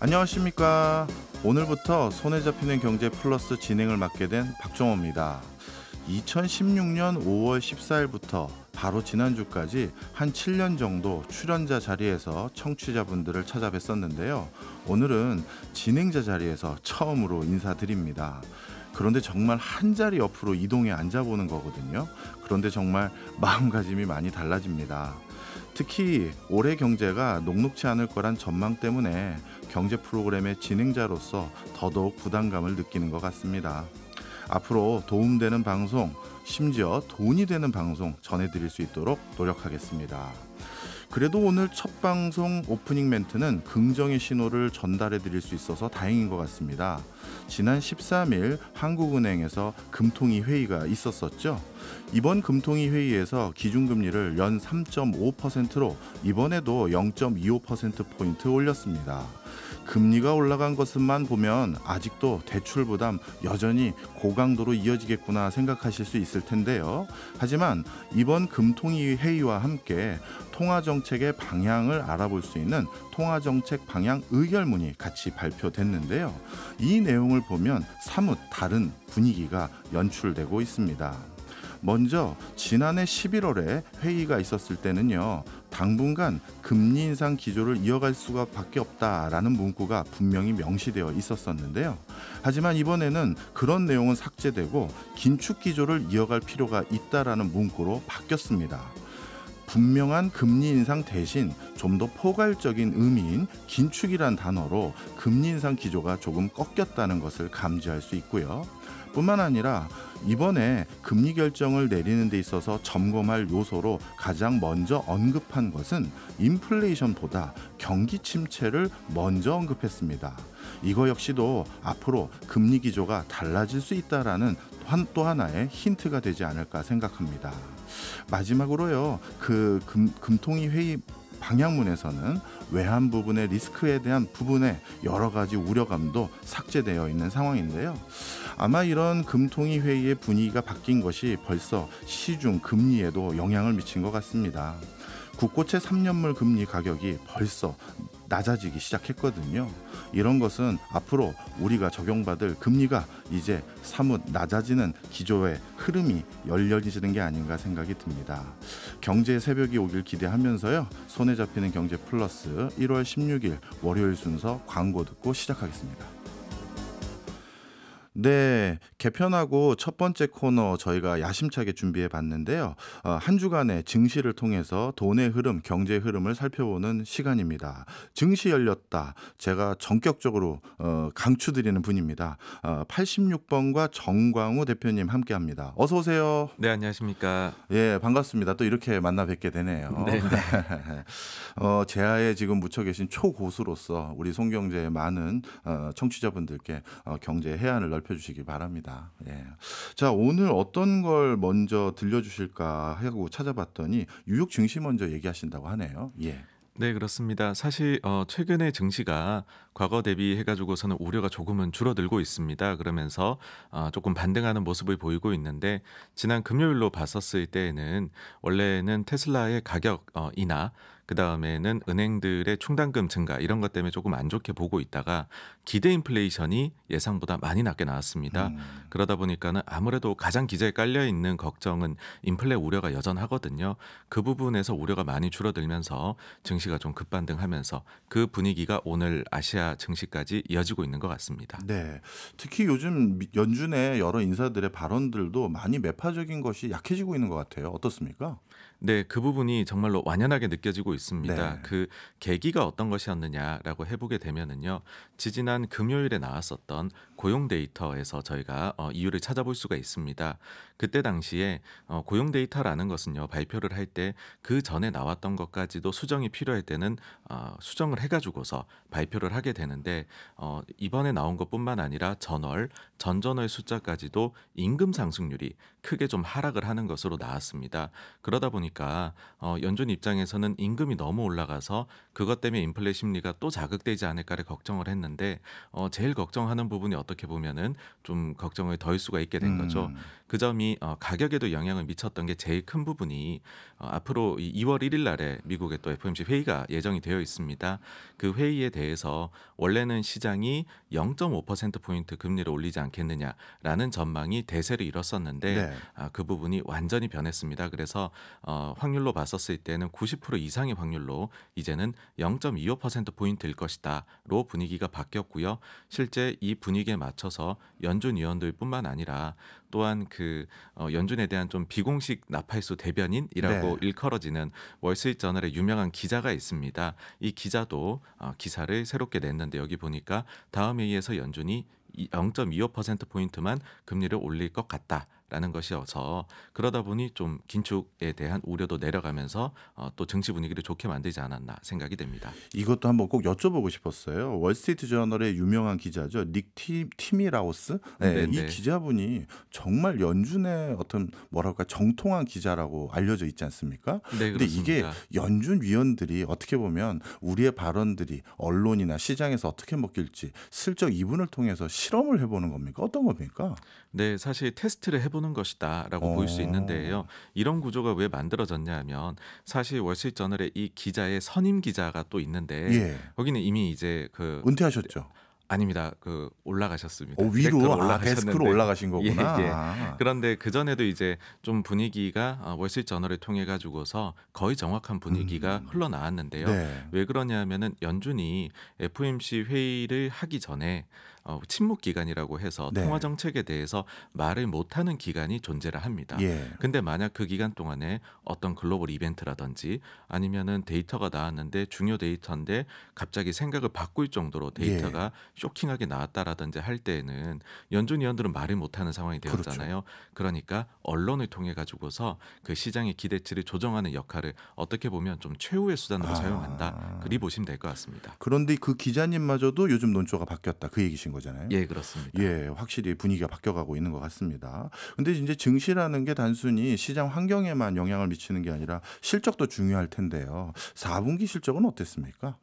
안녕하십니까. 오늘부터 손에 잡히는 경제 플러스 진행을 맡게 된 박종호입니다. 2016년 5월 14일부터 바로 지난주까지 한 7년 정도 출연자 자리에서 청취자분들을 찾아뵀었는데요. 오늘은 진행자 자리에서 처음으로 인사드립니다. 그런데 정말 한 자리 옆으로 이동해 앉아보는 거거든요. 그런데 정말 마음가짐이 많이 달라집니다. 특히 올해 경제가 녹록치 않을 거란 전망 때문에 경제 프로그램의 진행자로서 더더욱 부담감을 느끼는 것 같습니다. 앞으로 도움되는 방송, 심지어 돈이 되는 방송 전해드릴 수 있도록 노력하겠습니다. 그래도 오늘 첫 방송 오프닝 멘트는 긍정의 신호를 전달해 드릴 수 있어서 다행인 것 같습니다. 지난 13일 한국은행에서 금통위 회의가 있었었죠. 이번 금통위 회의에서 기준금리를 연 3.5%로 이번에도 0.25%포인트 올렸습니다. 금리가 올라간 것만 보면 아직도 대출 부담 여전히 고강도로 이어지겠구나 생각하실 수 있을 텐데요. 하지만 이번 금통위 회의와 함께 통화 정책의 방향을 알아볼 수 있는 통화 정책 방향 의결문이 같이 발표됐는데요. 이 내용을 보면 사뭇 다른 분위기가 연출되고 있습니다. 먼저 지난해 11월에 회의가 있었을 때는요. 당분간 금리 인상 기조를 이어갈 수가 밖에 없다라는 문구가 분명히 명시되어 있었었는데요. 하지만 이번에는 그런 내용은 삭제되고 긴축 기조를 이어갈 필요가 있다라는 문구로 바뀌었습니다. 분명한 금리 인상 대신 좀 더 포괄적인 의미인 긴축이란 단어로 금리 인상 기조가 조금 꺾였다는 것을 감지할 수 있고요. 뿐만 아니라 이번에 금리 결정을 내리는 데 있어서 점검할 요소로 가장 먼저 언급한 것은 인플레이션보다 경기 침체를 먼저 언급했습니다. 이거 역시도 앞으로 금리 기조가 달라질 수 있다라는 또 하나의 힌트가 되지 않을까 생각합니다. 마지막으로요, 그 금, 금통위 회의 방향문에서는 외환 부분의 리스크에 대한 부분의 여러 가지 우려감도 삭제되어 있는 상황인데요. 아마 이런 금통위 회의의 분위기가 바뀐 것이 벌써 시중 금리에도 영향을 미친 것 같습니다. 국고채 3년물 금리 가격이 벌써 낮아지기 시작했거든요. 이런 것은 앞으로 우리가 적용받을 금리가 이제 사뭇 낮아지는 기조의 흐름이 열려지는 게 아닌가 생각이 듭니다. 경제 새벽이 오길 기대하면서요. 손에 잡히는 경제 플러스 1월 16일 월요일 순서 광고 듣고 시작하겠습니다. 네, 개편하고 첫 번째 코너 저희가 야심차게 준비해 봤는데요. 어, 한 주간의 증시를 통해서 돈의 흐름, 경제 흐름을 살펴보는 시간입니다. 증시 열렸다. 제가 전격적으로 어, 강추드리는 분입니다. 86번과 어, 정광우 대표님 함께 합니다. 어서 오세요. 네, 안녕하십니까. 예, 반갑습니다. 또 이렇게 만나 뵙게 되네요. 네. 네. 어, 제하에 지금 묻혀 계신 초고수로서 우리 송경제의 많은 청취자분들께 경제 해안을 넓혀 살펴 주시기 바랍니다. 예. 자, 오늘 어떤 걸 먼저 들려 주실까 하고 찾아봤더니 뉴욕 증시 먼저 얘기하신다고 하네요. 예. 네, 그렇습니다. 사실 어, 최근에 증시가 과거 대비해 가지고서는 우려가 조금은 줄어들고 있습니다. 그러면서 어, 조금 반등하는 모습을 보이고 있는데 지난 금요일로 봤었을 때에는 원래는 테슬라의 가격 어, 인하 그 다음에는 은행들의 충당금 증가 이런 것 때문에 조금 안 좋게 보고 있다가 기대 인플레이션이 예상보다 많이 낮게 나왔습니다. 음. 그러다 보니까는 아무래도 가장 기재에 깔려 있는 걱정은 인플레 우려가 여전하거든요. 그 부분에서 우려가 많이 줄어들면서 증시가 좀 급반등하면서 그 분위기가 오늘 아시아 증시까지 이어지고 있는 것 같습니다. 네, 특히 요즘 연준의 여러 인사들의 발언들도 많이 매파적인 것이 약해지고 있는 것 같아요. 어떻습니까? 네, 그 부분이 정말로 완연하게 느껴지고 있습니다. 네. 그 계기가 어떤 것이었느냐라고 해보게 되면은요, 지지난 금요일에 나왔었던 고용 데이터에서 저희가 어, 이유를 찾아볼 수가 있습니다. 그때 당시에 어, 고용 데이터라는 것은요 발표를 할 때 그 전에 나왔던 것까지도 수정이 필요할 때는 어, 수정을 해가지고서 발표를 하게 되는데 어, 이번에 나온 것뿐만 아니라 전월 전전월 숫자까지도 임금 상승률이 크게 좀 하락을 하는 것으로 나왔습니다. 그러다 보니까 연준 입장에서는 임금이 너무 올라가서 그것 때문에 인플레 심리가 또 자극되지 않을까를 걱정을 했는데 제일 걱정하는 부분이 어떻게 보면은 좀 걱정을 덜 수가 있게 된 거죠. 음. 그 점이 어, 가격에도 영향을 미쳤던 게 제일 큰 부분이 어, 앞으로 이 2월 1일 날에 미국의 또 FOMC 회의가 예정이 되어 있습니다. 그 회의에 대해서 원래는 시장이 0.5% 포인트 금리를 올리지 않겠느냐라는 전망이 대세를 이뤘었는데 네. 아, 그 부분이 완전히 변했습니다. 그래서 어, 확률로 봤었을 때는 90% 이상의 확률로 이제는 0.25% 포인트일 것이다로 분위기가 바뀌었고요. 실제 이 분위기에 맞춰서 연준 위원들뿐만 아니라 또한 그 어, 연준에 대한 좀 비공식 나팔수 대변인이라고 네. 일컬어지는 월스트리트저널의 유명한 기자가 있습니다. 이 기자도 어, 기사를 새롭게 냈는데 여기 보니까 다음 회의에서 연준이 0.25%포인트만 금리를 올릴 것 같다. 라는 것이어서 그러다 보니 좀 긴축에 대한 우려도 내려가면서 어, 또 정치 분위기를 좋게 만들지 않았나 생각이 됩니다. 이것도 한번 꼭 여쭤보고 싶었어요. 월스트리트 저널의 유명한 기자죠. 닉 티, 티미라우스. 네, 네, 이 네. 기자분이 정말 연준의 어떤 뭐랄까 정통한 기자라고 알려져 있지 않습니까? 네, 그런데 이게 연준 위원들이 어떻게 보면 우리의 발언들이 언론이나 시장에서 어떻게 먹힐지 슬쩍 이분을 통해서 실험을 해보는 겁니까? 어떤 겁니까? 네, 사실 테스트를 해보 보는 것이다라고 볼 수 있는데요. 어. 이런 구조가 왜 만들어졌냐면 하 사실 월스저널에이 기자의 선임 기자가 또 있는데 예. 여기는 이미 이제 그 은퇴하셨죠. 아닙니다. 그 올라가셨습니다. 어, 위로 올라가셨 네, 그 아, 올라가신 거구나. 예, 예. 아. 그런데 그 전에도 이제 좀 분위기가 아, 월스트리 저널을 통해 가지고서 거의 정확한 분위기가 음. 흘러나왔는데요. 네. 왜 그러냐면은 연준이 FOMC 회의를 하기 전에 어, 침묵 기간이라고 해서 네. 통화 정책에 대해서 말을 못하는 기간이 존재를 합니다. 예. 근데 만약 그 기간 동안에 어떤 글로벌 이벤트라든지 아니면은 데이터가 나왔는데 중요 데이터인데 갑자기 생각을 바꿀 정도로 데이터가 예. 쇼킹하게 나왔다라든지 할 때에는 연준 위원들은 말을 못하는 상황이 되었잖아요. 그렇죠. 그러니까 언론을 통해 가지고서 그 시장의 기대치를 조정하는 역할을 어떻게 보면 좀 최후의 수단으로 아. 사용한다. 그리 보시면 될 것 같습니다. 그런데 그 기자님마저도 요즘 논조가 바뀌었다 그 얘기신 거죠. 거잖아요. 예, 그렇습니다. 예, 확실히 분위기가 바뀌어가고 있는 것 같습니다. 근데 이제 증시라는 게 단순히 시장 환경에만 영향을 미치는 게 아니라 실적도 중요할 텐데요. 4분기 실적은 어땠습니까?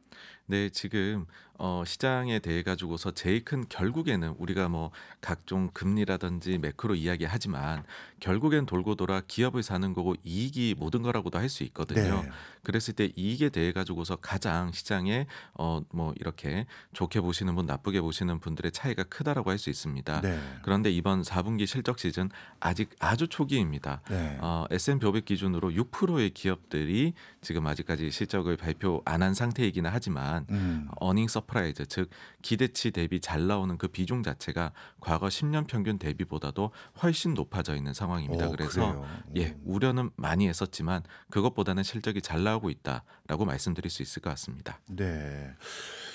네, 지금 어, 시장에 대해 가지고서 제일 큰 결국에는 우리가 뭐 각종 금리라든지 매크로 이야기하지만 결국엔 돌고 돌아 기업을 사는 거고 이익이 모든 거라고도 할 수 있거든요. 네. 그랬을 때 이익에 대해 가지고서 가장 시장에 어, 뭐 이렇게 좋게 보시는 분, 나쁘게 보시는 분들의 차이가 크다라고 할 수 있습니다. 네. 그런데 이번 4분기 실적 시즌 아직 아주 초기입니다. 네. 어, S&P 500 기준으로 6%의 기업들이 지금 아직까지 실적을 발표 안 한상태이긴 하지만 음. 어닝 서 서프라이즈 즉 기대치 대비 잘 나오는 그 비중 자체가 과거 10년 평균 대비보다도 훨씬 높아져 있는 상황입니다. 오, 어, 그래서 예, 음. 예 우려는 많이 했었지만 그것보다는 실적이 잘 나오고 있다라고 말씀드릴 수 있을 것 같습니다. 네.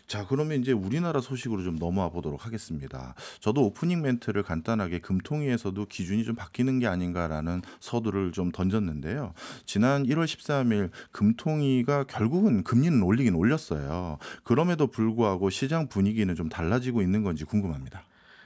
자 그러면 이제 우리나라 소식으로 좀 넘어와 보도록 하겠습니다. 저도 오프닝 멘트를 간단하게 금통위에서도 기준이 좀 바뀌는 게 아닌가라는 서두를 좀 던졌는데요. 지난 1월 13일 금통위가 결국은 금리는 올리긴 올렸어요. 그럼에도 불구하고 불구하고 시장 분위기는 좀 달라지고 있는 건지 궁금합니다.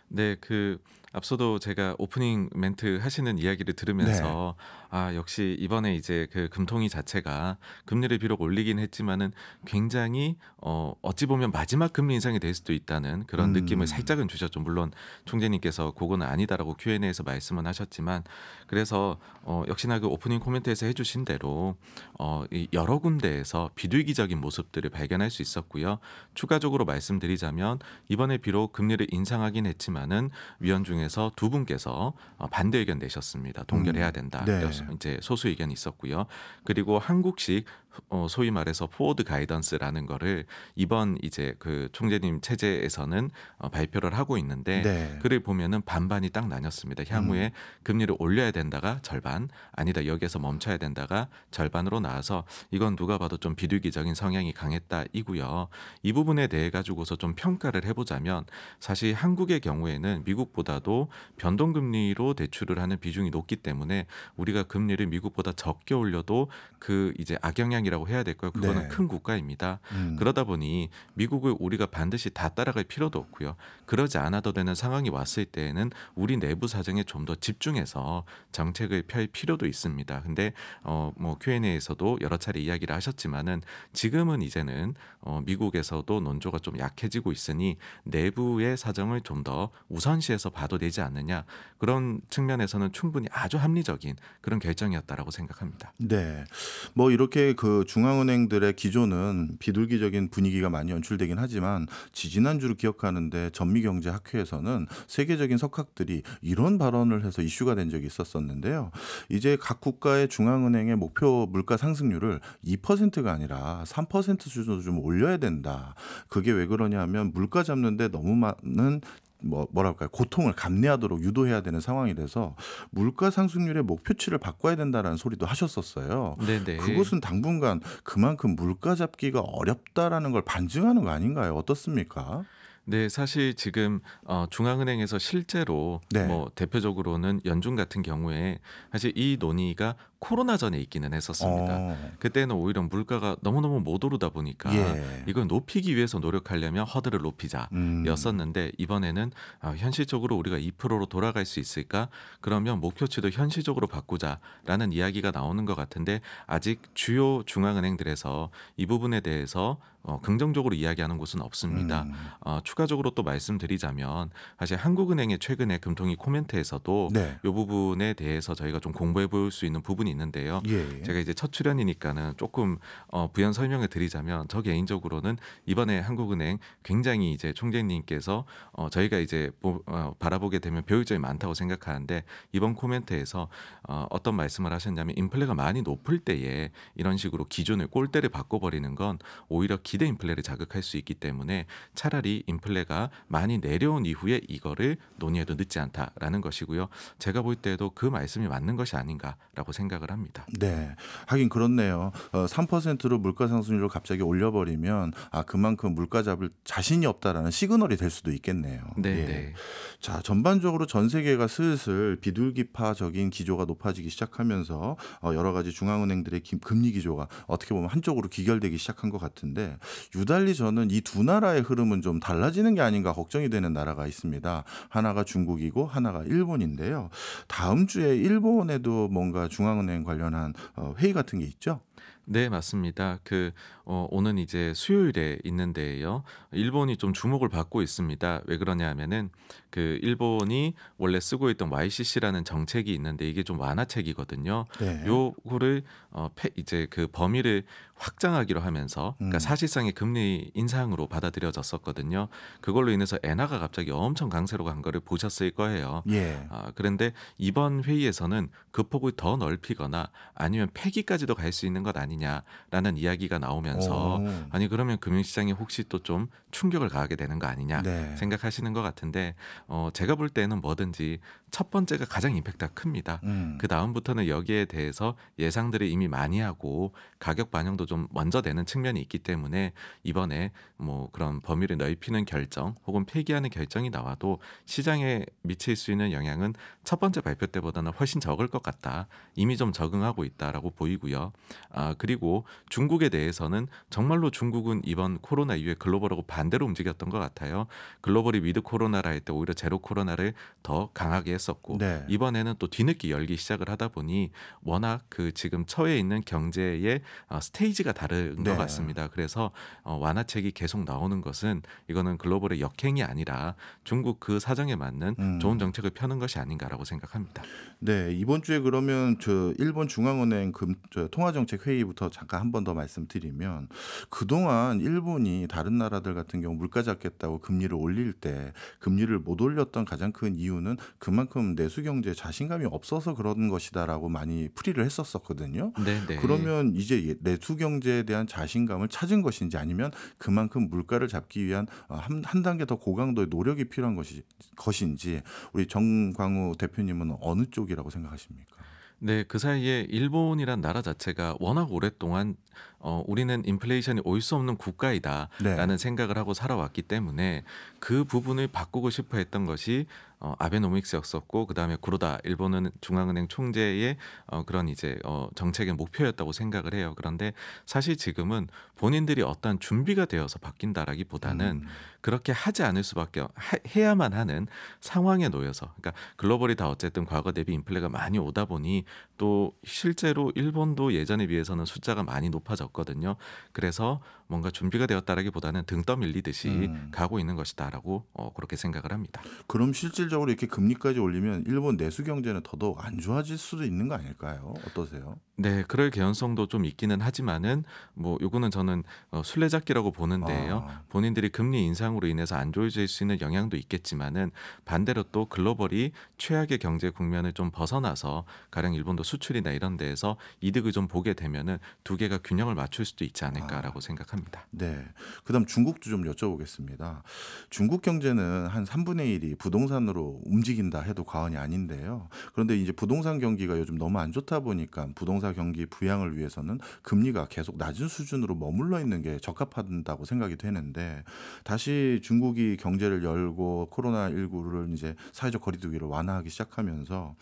네, 그 앞서도 제가 오프닝 멘트 하시는 이야기를 들으면서 네. 아 역시 이번에 이제 그 금통위 자체가 금리를 비록 올리긴 했지만은 굉장히 어 어찌 보면 마지막 금리 인상이 될 수도 있다는 그런 음. 느낌을 살짝은 주셨죠. 물론 총재님께서 그거는 아니다라고 Q&A에서 말씀은 하셨지만 그래서 어 역시나 그 오프닝 코멘트에서 해주신 대로 어이 여러 군데에서 비둘기적인 모습들을 발견할 수 있었고요. 추가적으로 말씀드리자면 이번에 비록 금리를 인상하긴 했지만은 위원 중에 통해서 두 분께서 어, 반대 의견 내셨습니다. 동결해야 음. 된다. 음. 네. 이제 소수 의견이 있었고요. 그리고 한국식 어, 소위 말해서 포워드 가이던스라는 거를 이번 이제 그 총재님 체제에서는 어, 발표를 하고 있는데 네. 그를 보면은 반반이 딱 나뉘었습니다. 향후에 음. 금리를 올려야 된다가 절반, 아니다 여기에서 멈춰야 된다가 절반으로 나와서 이건 누가 봐도 좀 비둘기적인 성향이 강했다이고요. 이 부분에 대해 가지고서 좀 평가를 해보자면 사실 한국의 경우에는 미국보다도 변동금리로 대출을 하는 비중이 높기 때문에 우리가 금리를 미국보다 적게 올려도 그 이제 악영향 시장이라고 해야 될까요? 그거는 네. 큰 국가입니다. 음. 그러다 보니 미국을 우리가 반드시 다 따라갈 필요도 없고요. 그러지 않아도 되는 상황이 왔을 때에는 우리 내부 사정에 좀 더 집중해서 정책을 펼 필요도 있습니다. 근데 어뭐 Q&A에서도 여러 차례 이야기를 하셨지만은 지금은 이제는 어 미국에서도 논조가 좀 약해지고 있으니 내부의 사정을 좀 더 우선시해서 봐도 되지 않느냐 그런 측면에서는 충분히 아주 합리적인 그런 결정이었다라고 생각합니다. 네, 뭐 이렇게 그 중앙은행들의 기조는 비둘기적인 분위기가 많이 연출되긴 하지만 지지난주를 기억하는데 전미경제학회에서는 세계적인 석학들이 이런 발언을 해서 이슈가 된 적이 있었었는데요. 이제 각 국가의 중앙은행의 목표 물가 상승률을 2%가 아니라 3% 수준으로 좀 올려야 된다. 그게 왜 그러냐면 하 물가 잡는데 너무 많은 뭐, 뭐랄까요 고통을 감내하도록 유도해야 되는 상황이 돼서 물가 상승률의 목표치를 바꿔야 된다라는 소리도 하셨었어요. 네네. 그것은 당분간 그만큼 물가 잡기가 어렵다라는 걸 반증하는 거 아닌가요? 어떻습니까? 네, 사실 지금 어, 중앙은행에서 실제로 네. 뭐 대표적으로는 연준 같은 경우에 사실 이 논의가 코로나 전에 있기는 했었습니다. 어. 그때는 오히려 물가가 너무너무 못 오르다 보니까 예. 이건 높이기 위해서 노력하려면 허들을 높이자였었는데 음. 이번에는 아, 현실적으로 우리가 2%로 돌아갈 수 있을까? 그러면 목표치도 현실적으로 바꾸자라는 이야기가 나오는 것 같은데 아직 주요 중앙은행들에서 이 부분에 대해서 어, 긍정적으로 이야기하는 곳은 없습니다. 음. 어, 추가적으로 또 말씀드리자면 사실 한국은행의 최근에 금통위 코멘트에서도 네. 이 부분에 대해서 저희가 좀 공부해 볼 수 있는 부분이 있는데요. 예. 제가 이제 첫 출연이니까는 조금 어, 부연 설명을 드리자면 저 개인적으로는 이번에 한국은행 굉장히 이제 총재님께서 어, 저희가 이제 보, 어, 바라보게 되면 배울점이 많다고 생각하는데 이번 코멘트에서 어, 어떤 말씀을 하셨냐면 인플레가 많이 높을 때에 이런 식으로 기존을 꼴대를 바꿔버리는 건 오히려 기대 인플레를 자극할 수 있기 때문에 차라리 인플레가 많이 내려온 이후에 이거를 논의해도 늦지 않다라는 것이고요. 제가 볼 때도 그 말씀이 맞는 것이 아닌가라고 생각. 생각을 합니다. 네, 하긴 그렇네요. 3%로 어, 물가 상승률을 갑자기 올려버리면 아 그만큼 물가 잡을 자신이 없다라는 시그널이 될 수도 있겠네요. 네. 예. 네. 자 전반적으로 전 세계가 슬슬 비둘기파적인 기조가 높아지기 시작하면서 어, 여러 가지 중앙은행들의 금리 기조가 어떻게 보면 한쪽으로 귀결되기 시작한 것 같은데 유달리 저는 이 두 나라의 흐름은 좀 달라지는 게 아닌가 걱정이 되는 나라가 있습니다. 하나가 중국이고 하나가 일본인데요. 다음 주에 일본에도 뭔가 중앙은 한국은행 관련한 어, 회의 같은 게 있죠? 네, 맞습니다. 그 어, 오는 이제 수요일에 있는데요. 일본이 좀 주목을 받고 있습니다. 왜 그러냐면은 그 일본이 원래 쓰고 있던 YCC라는 정책이 있는데 이게 좀 완화책이거든요. 네. 요거를 어, 이제 그 범위를 확장하기로 하면서 그러니까 음. 사실상의 금리 인상으로 받아들여졌었거든요. 그걸로 인해서 엔화가 갑자기 엄청 강세로 간 거를 보셨을 거예요. 예. 아, 그런데 이번 회의에서는 그 폭을 더 넓히거나 아니면 폐기까지도 갈 수 있는 것 아니냐라는 이야기가 나오면서 오. 아니 그러면 금융시장이 혹시 또 좀 충격을 가하게 되는 거 아니냐 네. 생각하시는 것 같은데 어, 제가 볼 때는 뭐든지 첫 번째가 가장 임팩트가 큽니다. 음. 그 다음부터는 여기에 대해서 예상들을 이미 많이 하고 가격 반영도 좀 먼저되는 측면이 있기 때문에 이번에 뭐 그런 범위를 넓히는 결정 혹은 폐기하는 결정이 나와도 시장에 미칠 수 있는 영향은 첫 번째 발표 때보다는 훨씬 적을 것 같다. 이미 좀 적응하고 있다라고 보이고요. 아 그리고 중국에 대해서는 정말로 중국은 이번 코로나 이후에 글로벌하고 반대로 움직였던 것 같아요. 글로벌이 위드 코로나라 할 때 오히려 제로 코로나를 더 강하게 했었고 네. 이번에는 또 뒤늦게 열기 시작을 하다 보니 워낙 그 지금 처해 있는 경제의 아, 스테이지 페이지가 다른 네. 것 같습니다. 그래서 어, 완화책이 계속 나오는 것은 이거는 글로벌의 역행이 아니라 중국 그 사정에 맞는 음. 좋은 정책을 펴는 것이 아닌가라고 생각합니다. 네 이번 주에 그러면 저 일본 중앙은행 금 통화정책 회의부터 잠깐 한 번 더 말씀드리면 그동안 일본이 다른 나라들 같은 경우 물가 잡겠다고 금리를 올릴 때 금리를 못 올렸던 가장 큰 이유는 그만큼 내수 경제 자신감이 없어서 그런 것이다라고 많이 풀이를 했었었거든요. 네네. 네. 그러면 이제 예, 내수 경 경제에 대한 자신감을 찾은 것인지 아니면 그만큼 물가를 잡기 위한 어, 한, 한 단계 더 고강도의 노력이 필요한 것이, 것인지 우리 정광우 대표님은 어느 쪽이라고 생각하십니까? 네, 그 사이에 일본이란 나라 자체가 워낙 오랫동안 어, 우리는 인플레이션이 올 수 없는 국가이다라는 네. 생각을 하고 살아왔기 때문에 그 부분을 바꾸고 싶어 했던 것이 어, 아베노믹스였었고 그다음에 구로다 일본은 중앙은행 총재의 어, 그런 이제 어, 정책의 목표였다고 생각을 해요. 그런데 사실 지금은 본인들이 어떠 준비가 되어서 바뀐다라기보다는 음. 그렇게 하지 않을 수밖에 하, 해야만 하는 상황에 놓여서 그러니까 글로벌이 다 어쨌든 과거 대비 인플레가 많이 오다 보니 또 실제로 일본도 예전에 비해서는 숫자가 많이 높아졌거든요. 그래서 뭔가 준비가 되었다라기보다는 등 떠밀리듯이 음. 가고 있는 것이다라고 어, 그렇게 생각을 합니다. 그럼 실질적으로 이렇게 금리까지 올리면 일본 내수 경제는 더더욱 안 좋아질 수도 있는 거 아닐까요? 어떠세요? 네, 그럴 개연성도 좀 있기는 하지만은 뭐 요거는 저는 어, 술래잡기라고 보는데요. 아. 본인들이 금리 인상 성장으로 인해서 안 좋아질 수 있는 영향도 있겠지만은 반대로 또 글로벌이 최악의 경제 국면을 좀 벗어나서 가령 일본도 수출이나 이런 데에서 이득을 좀 보게 되면은 두 개가 균형을 맞출 수도 있지 않을까라고 아, 생각합니다. 네. 그다음 중국도 좀 여쭤보겠습니다. 중국 경제는 한 3분의 1이 부동산으로 움직인다 해도 과언이 아닌데요. 그런데 이제 부동산 경기가 요즘 너무 안 좋다 보니까 부동산 경기 부양을 위해서는 금리가 계속 낮은 수준으로 머물러 있는 게 적합하다고 생각이 되는데 다시 중국이 경제를 열고 코로나 19를 이제 사회적 거리두기를 완화하기 시작하면서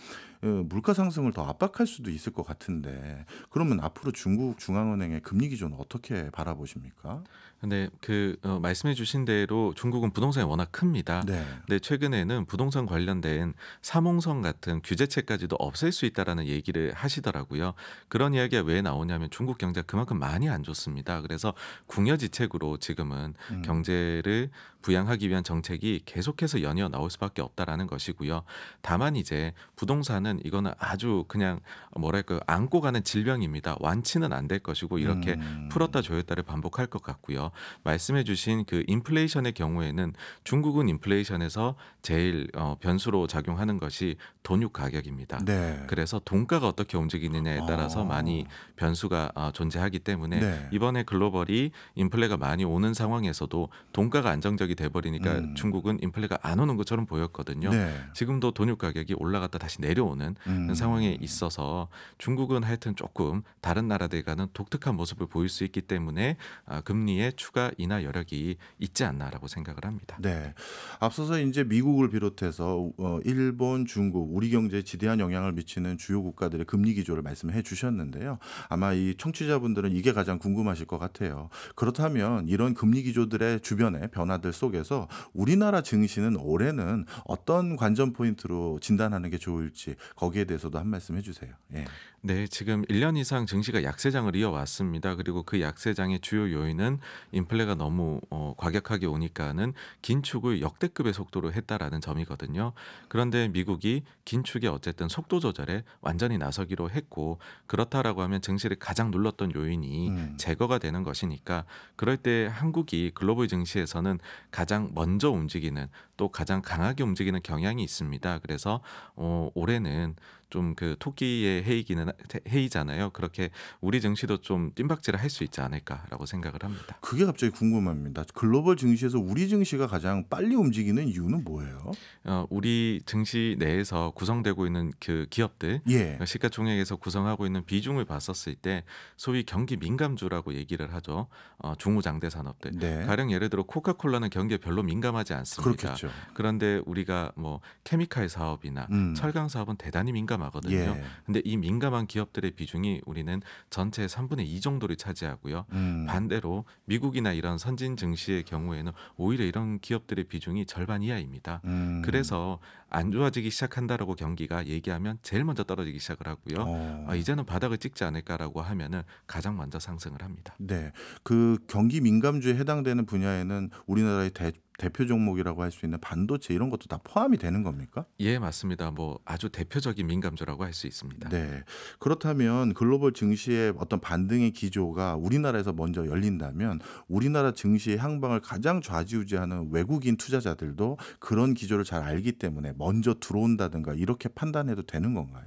예, 물가 상승을 더 압박할 수도 있을 것 같은데 그러면 앞으로 중국 중앙은행의 금리 기준는 어떻게 바라보십니까? 근데 그 어, 말씀해 주신 대로 중국은 부동산이 워낙 큽니다. 네. 근데 최근에는 부동산 관련된 삼홍성 같은 규제책까지도 없앨 수 있다라는 얘기를 하시더라고요. 그런 이야기가 왜 나오냐면 중국 경제가 그만큼 많이 안 좋습니다. 그래서 궁여지책으로 지금은 음. 경제를 부양하기 위한 정책이 계속해서 연이어 나올 수밖에 없다라는 것이고요. 다만 이제 부동산은 보면 이거는 아주 그냥 뭐랄까 그 안고 가는 질병입니다. 완치는 안 될 것이고 이렇게 음. 풀었다 조였다를 반복할 것 같고요. 말씀해주신 그 인플레이션의 경우에는 중국은 인플레이션에서 제일 어, 변수로 작용하는 것이 돈육 가격입니다. 네. 그래서 돈가가 어떻게 움직이느냐에 따라서 아. 많이 변수가 어, 존재하기 때문에 네. 이번에 글로벌이 인플레가 많이 오는 상황에서도 돈가가 안정적이 돼버리니까 음. 중국은 인플레가 안 오는 것처럼 보였거든요. 네. 지금도 돈육 가격이 올라갔다 다시 내려오는 있는 음. 상황에 있어서 중국은 하여튼 조금 다른 나라들과는 독특한 모습을 보일 수 있기 때문에 아, 금리의 추가 인하 여력이 있지 않나라고 생각을 합니다. 네. 앞서서 이제 미국을 비롯해서 어, 일본, 중국, 우리 경제에 지대한 영향을 미치는 주요 국가들의 금리 기조를 말씀해 주셨는데요. 아마 이 청취자분들은 이게 가장 궁금하실 것 같아요. 그렇다면 이런 금리 기조들의 주변의 변화들 속에서 우리나라 증시는 올해는 어떤 관전 포인트로 진단하는 게 좋을지 거기에 대해서도 한 말씀 해주세요. 예. 네, 지금 1년 이상 증시가 약세장을 이어왔습니다. 그리고 그 약세장의 주요 요인은 인플레가 너무 어, 과격하게 오니까는 긴축을 역대급의 속도로 했다라는 점이거든요. 그런데 미국이 긴축에 어쨌든 속도 조절에 완전히 나서기로 했고 그렇다라고 하면 증시를 가장 눌렀던 요인이 음. 제거가 되는 것이니까 그럴 때 한국이 글로벌 증시에서는 가장 먼저 움직이는 또 가장 강하게 움직이는 경향이 있습니다. 그래서 어, 올해는 있는 좀그 토끼의 해이기는 해이잖아요. 그렇게 우리 증시도 좀 뜀박질을 할 수 있지 않을까라고 생각을 합니다. 그게 갑자기 궁금합니다. 글로벌 증시에서 우리 증시가 가장 빨리 움직이는 이유는 뭐예요? 어, 우리 증시 내에서 구성되고 있는 그 기업들, 예. 그러니까 시가총액에서 구성하고 있는 비중을 봤었을 때 소위 경기 민감주라고 얘기를 하죠. 어, 중후장대 산업들. 네. 가령 예를 들어 코카콜라는 경기에 별로 민감하지 않습니다. 그렇겠죠. 그런데 우리가 뭐 케미칼 사업이나 음. 철강 사업은 대단히 민감한 민감하거든요. 예. 근데 이 민감한 기업들의 비중이 우리는 전체의 3분의 2 정도를 차지하고요. 음. 반대로 미국이나 이런 선진 증시의 경우에는 오히려 이런 기업들의 비중이 절반 이하입니다. 음. 그래서 안 좋아지기 시작한다라고 경기가 얘기하면 제일 먼저 떨어지기 시작을 하고요. 어. 아, 이제는 바닥을 찍지 않을까라고 하면은 가장 먼저 상승을 합니다. 네, 그 경기 민감주에 해당되는 분야에는 우리나라의 대 대표 종목이라고 할 수 있는 반도체 이런 것도 다 포함이 되는 겁니까? 예, 맞습니다. 뭐 아주 대표적인 민감주라고 할 수 있습니다. 네. 그렇다면 글로벌 증시의 어떤 반등의 기조가 우리나라에서 먼저 열린다면 우리나라 증시의 향방을 가장 좌지우지하는 외국인 투자자들도 그런 기조를 잘 알기 때문에 먼저 들어온다든가 이렇게 판단해도 되는 건가요?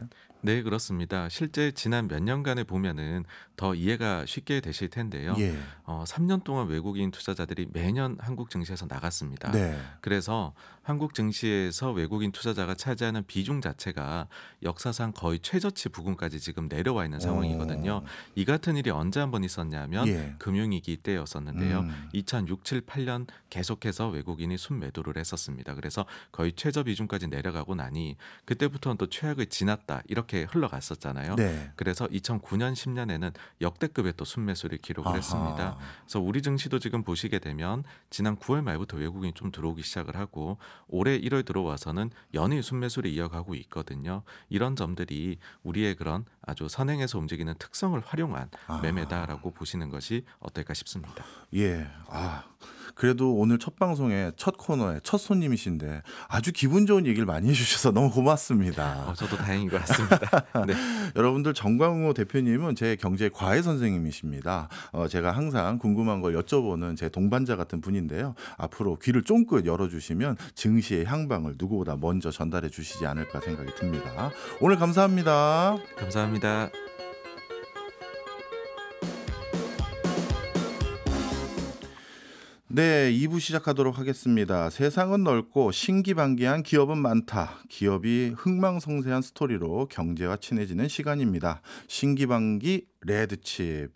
네, 그렇습니다. 실제 지난 몇 년간에 보면은 더 이해가 쉽게 되실 텐데요. 예. 어, 3년 동안 외국인 투자자들이 매년 한국 증시에서 나갔습니다. 네. 그래서 한국 증시에서 외국인 투자자가 차지하는 비중 자체가 역사상 거의 최저치 부근까지 지금 내려와 있는 상황이거든요. 오. 어. 이 같은 일이 언제 한 번 있었냐면 예. 금융위기 때였었는데요. 음. 2006, 7, 8년 계속해서 외국인이 순매도를 했었습니다. 그래서 거의 최저 비중까지 내려가고 나니 그때부터는 또 최악을 지났다 이렇게 이렇게 흘러갔었잖아요. 네. 그래서 2009년 10년에는 역대급의 또 순매수를 기록을 아하. 했습니다. 그래서 우리 증시도 지금 보시게 되면 지난 9월 말부터 외국인이 좀 들어오기 시작을 하고 올해 1월 들어와서는 연일 순매수를 이어가고 있거든요. 이런 점들이 우리의 그런 아주 선행에서 움직이는 특성을 활용한 아. 매매다라고 보시는 것이 어떨까 싶습니다. 예. 아. 그래도 오늘 첫 방송에 첫 코너에 첫 손님이신데 아주 기분 좋은 얘기를 많이 해주셔서 너무 고맙습니다. 어, 저도 다행인 것 같습니다. 네. 여러분들 정광호 대표님은 제 경제 과외 선생님이십니다. 어, 제가 항상 궁금한 걸 여쭤보는 제 동반자 같은 분인데요. 앞으로 귀를 쫑긋 열어주시면 증시의 향방을 누구보다 먼저 전달해 주시지 않을까 생각이 듭니다. 오늘 감사합니다. 감사합니다. 네, 2부 시작하도록 하겠습니다. 세상은 넓고 신기반기한 기업은 많다. 기업이 흥망성쇠한 스토리로 경제와 친해지는 시간입니다. 신기반기 레드칩.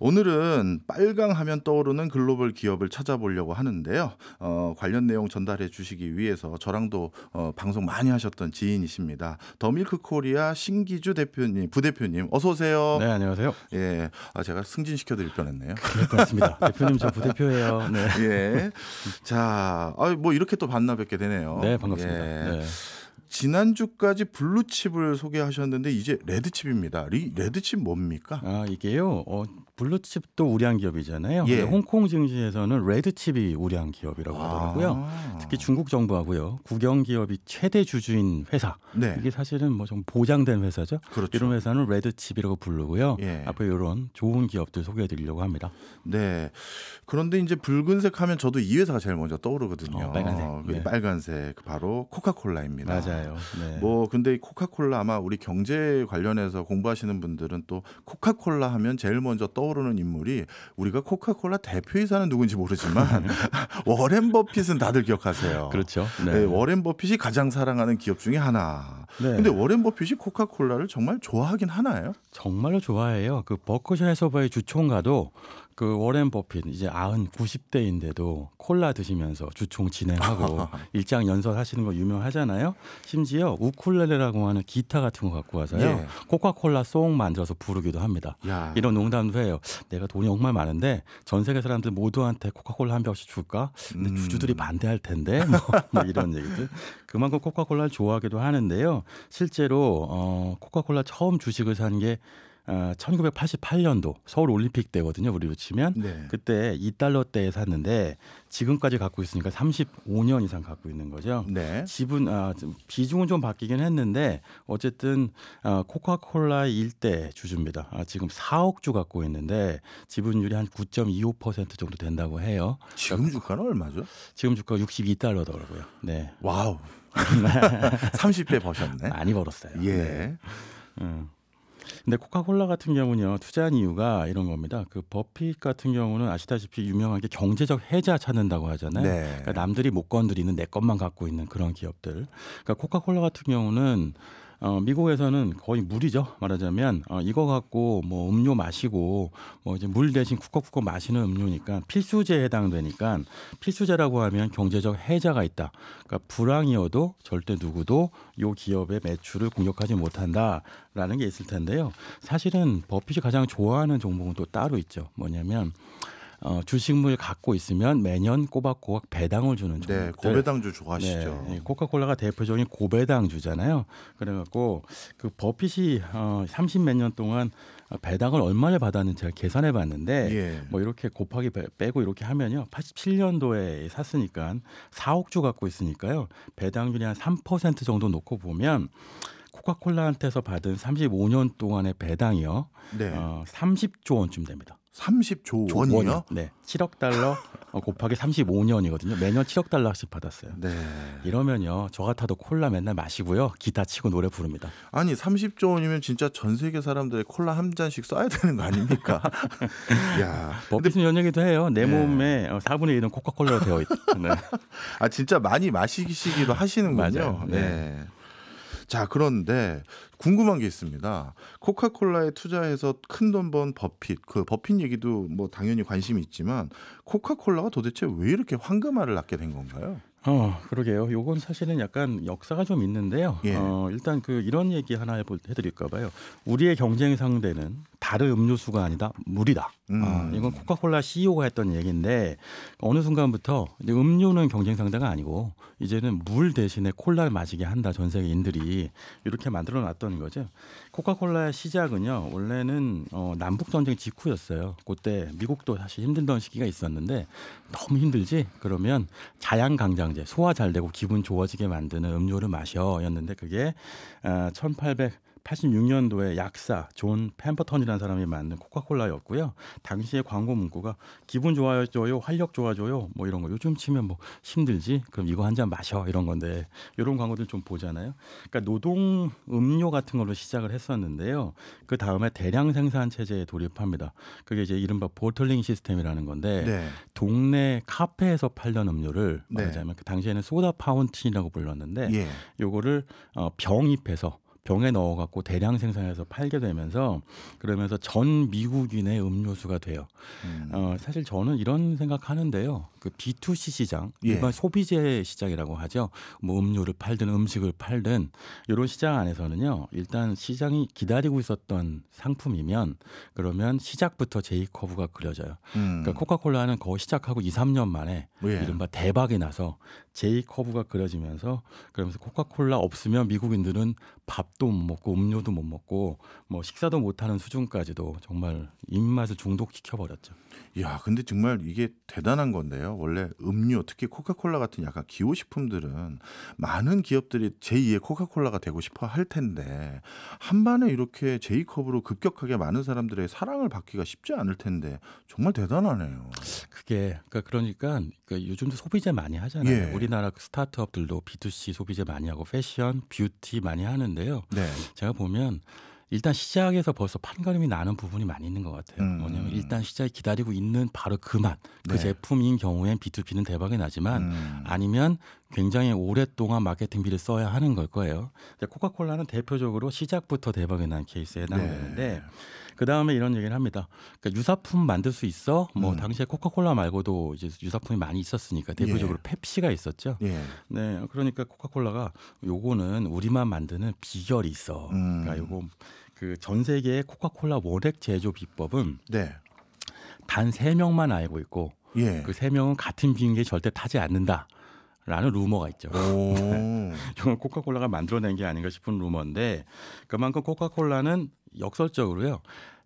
오늘은 빨강 하면 떠오르는 글로벌 기업을 찾아보려고 하는데요. 어, 관련 내용 전달해 주시기 위해서 저랑도 어, 방송 많이 하셨던 지인이십니다. 더 밀크 코리아 신기주 대표님, 부대표님 어서 오세요. 네, 안녕하세요. 예. 아, 제가 승진시켜 드릴 뻔했네요. 그럴 습니다 대표님 저 부대표예요. 네. 예. 자, 아, 뭐 이렇게 또 만나 뵙게 되네요. 네, 반갑습니다. 예. 네. 지난주까지 블루칩을 소개하셨는데 이제 레드칩입니다. 리, 레드칩 뭡니까? 아 이게요. 어, 블루칩도 우량 기업이잖아요. 예. 홍콩 증시에서는 레드칩이 우량 기업이라고 아. 하더라고요. 아. 특히 중국 정부하고요. 국영 기업이 최대 주주인 회사. 네. 이게 사실은 뭐 좀 보장된 회사죠. 그렇죠. 이런 회사는 레드칩이라고 부르고요. 예. 앞으로 이런 좋은 기업들 소개해 드리려고 합니다. 네. 그런데 이제 붉은색 하면 저도 이 회사가 제일 먼저 떠오르거든요. 어, 빨간색. 네. 빨간색 바로 코카콜라입니다. 맞아요. 맞아요. 네. 뭐 근데 이 코카콜라 아마 우리 경제 관련해서 공부하시는 분들은 또 코카콜라 하면 제일 먼저 떠오르는 인물이 우리가 코카콜라 대표이사는 누군지 모르지만 워렌 버핏은 다들 기억하세요. 그렇죠. 네. 네, 워렌 버핏이 가장 사랑하는 기업 중에 하나. 네. 근데 워렌 버핏이 코카콜라를 정말 좋아하긴 하나요? 정말로 좋아해요. 그버커셔에서봐의 주총가도 그 워렌 버핏 이제 아흔 90대인데도 콜라 드시면서 주총 진행하고 일장 연설하시는 거 유명하잖아요. 심지어 우쿨렐레라고 하는 기타 같은 거 갖고 와서요. 예. 코카콜라 송 만들어서 부르기도 합니다. 야. 이런 농담도 해요. 내가 돈이 정말 많은데 전 세계 사람들 모두한테 코카콜라 한 병씩 줄까? 근데 음. 주주들이 반대할 텐데 뭐, 뭐 이런 얘기들. 그만큼 코카콜라를 좋아하기도 하는데요. 실제로 어 코카콜라 처음 주식을 산게 어, 1988년도 서울 올림픽 때거든요. 우리로 치면 네. 그때 2달러대에 샀는데 지금까지 갖고 있으니까 35년 이상 갖고 있는 거죠. 네. 지분 아, 비중은 좀 바뀌긴 했는데 어쨌든 아, 코카콜라 일대 주주입니다. 아, 지금 4억 주 갖고 있는데 지분율이 한 9.25% 정도 된다고 해요. 지금 주가는 얼마죠? 지금 주가 62달러더라고요. 네. 와우. 30배 버셨네. 많이 벌었어요. 예. 네. 음. 근데 코카콜라 같은 경우는요 투자한 이유가 이런 겁니다. 그 버핏 같은 경우는 아시다시피 유명한 게 경제적 해자 찾는다고 하잖아요. 네. 그러니까 남들이 못 건드리는 내 것만 갖고 있는 그런 기업들. 그러니까 코카콜라 같은 경우는 어, 미국에서는 거의 물이죠. 말하자면 어, 이거 갖고 뭐 음료 마시고 뭐 이제 물 대신 국컥국컥 마시는 음료니까 필수제에 해당되니까 필수제라고 하면 경제적 해자가 있다. 그러니까 불황이어도 절대 누구도 요 기업의 매출을 공격하지 못한다라는 게 있을 텐데요. 사실은 버핏이 가장 좋아하는 종목은 또 따로 있죠. 뭐냐면 어, 주식물 갖고 있으면 매년 꼬박꼬박 배당을 주는 종목. 네, 고배당주 좋아하시죠. 네, 코카콜라가 대표적인 고배당주잖아요. 그래갖고 그 버핏이 어, 30 몇 년 동안 배당을 얼마를 받았는지 제가 계산해 봤는데 예. 뭐 이렇게 곱하기 빼고 이렇게 하면요. 87년도에 샀으니까 4억 주 갖고 있으니까요. 배당률이 한 3% 정도 놓고 보면 코카콜라한테서 받은 35년 동안의 배당이요. 네. 어, 30조 원쯤 됩니다. 30조 원이요? 원이요? 네. 7억 달러 어, 곱하기 35년이거든요. 매년 7억 달러씩 받았어요. 네. 이러면요. 저 같아도 콜라 맨날 마시고요. 기타 치고 노래 부릅니다. 아니, 30조 원이면 진짜 전 세계 사람들의 콜라 한 잔씩 써야 되는 거 아닙니까? 야. 버핏은 이런 얘기도 해요. 내 네. 몸에 4분의 어, 1은 코카콜라로 되어 있다. 네. 아, 진짜 많이 마시기도 하시는군요. 맞아요. 네. 네. 자, 그런데 궁금한 게 있습니다. 코카콜라에 투자해서 큰 돈 번 버핏, 그 버핏 얘기도 뭐 당연히 관심이 있지만 코카콜라가 도대체 왜 이렇게 황금알을 낳게 된 건가요? 어, 그러게요. 요건 사실은 약간 역사가 좀 있는데요. 예. 어, 일단 그 이런 얘기 하나 해볼, 해드릴까 봐요. 우리의 경쟁 상대는 다른 음료수가 아니다 물이다. 음. 아, 이건 코카콜라 CEO가 했던 얘기인데 어느 순간부터 이제 음료는 경쟁 상대가 아니고 이제는 물 대신에 콜라를 마시게 한다 전 세계인들이 이렇게 만들어 놨던 거죠. 코카콜라의 시작은요 원래는 어, 남북 전쟁 직후였어요. 그때 미국도 사실 힘들던 시기가 있었는데 너무 힘들지 그러면 자양 강장제 소화 잘 되고 기분 좋아지게 만드는 음료를 마셔였는데 그게 어, 아, 1800 86년도에 약사 존 펜퍼턴이라는 사람이 만든 코카콜라였고요. 당시의 광고 문구가 기분 좋아져요, 활력 좋아져요, 뭐 이런 거. 요즘 치면 뭐 힘들지? 그럼 이거 한 잔 마셔 이런 건데 이런 광고들 좀 보잖아요. 그러니까 노동 음료 같은 걸로 시작을 했었는데요. 그 다음에 대량 생산 체제에 돌입합니다. 그게 이제 이른바 보틀링 시스템이라는 건데 네. 동네 카페에서 팔던 음료를 네. 말하자면 네. 그 당시에는 소다 파운틴이라고 불렀는데 예. 요거를 어, 병입해서 병에 넣어갖고 대량 생산해서 팔게 되면서 그러면서 전 미국인의 음료수가 돼요. 음. 어, 사실 저는 이런 생각하는데요. 그 B2C 시장, 예. 일반 소비재 시장이라고 하죠. 뭐 음료를 팔든 음식을 팔든 이런 시장 안에서는요. 일단 시장이 기다리고 있었던 상품이면 그러면 시작부터 제이 커브가 그려져요. 음. 그러니까 코카콜라는 거의 시작하고 2, 3년 만에 예. 이른바 대박이 나서 제이 커브가 그려지면서 그러면서 코카콜라 없으면 미국인들은 밥 밥도 못 먹고 음료도 못 먹고 뭐 식사도 못 하는 수준까지도 정말 입맛을 중독시켜 버렸죠. 야, 근데 정말 이게 대단한 건데요. 원래 음료, 특히 코카콜라 같은 약간 기호 식품들은 많은 기업들이 제2의 코카콜라가 되고 싶어 할 텐데 한 반에 이렇게 J컵으로 급격하게 많은 사람들의 사랑을 받기가 쉽지 않을 텐데 정말 대단하네요. 그게 그러니까, 그러니까, 그러니까 요즘도 소비자 많이 하잖아요. 예. 우리나라 그 스타트업들도 B2C 소비자 많이 하고 패션, 뷰티 많이 하는데요. 네. 제가 보면 일단 시작에서 벌써 판가름이 나는 부분이 많이 있는 것 같아요. 음. 뭐냐면 일단 시작이 기다리고 있는 바로 그 맛, 그 네. 제품인 경우엔 B2B는 대박이 나지만 음. 아니면 굉장히 오랫동안 마케팅비를 써야 하는 걸 거예요. 코카콜라는 대표적으로 시작부터 대박이 난 케이스에 해당되는데 네. 그 다음에 이런 얘기를 합니다. 그러니까 유사품 만들 수 있어? 뭐 음. 당시에 코카콜라 말고도 이제 유사품이 많이 있었으니까 대표적으로 예. 펩시가 있었죠. 예. 네, 그러니까 코카콜라가 요거는 우리만 만드는 비결이 있어. 그러니까 음. 그러니까 요거 그 전 세계의 코카콜라 월액 제조 비법은 네. 단세 명만 알고 있고 예. 그세 명은 같은 비행기에 절대 타지 않는다. 라는 루머가 있죠. 이건 코카콜라가 만들어낸 게 아닌가 싶은 루머인데 그만큼 코카콜라는 역설적으로요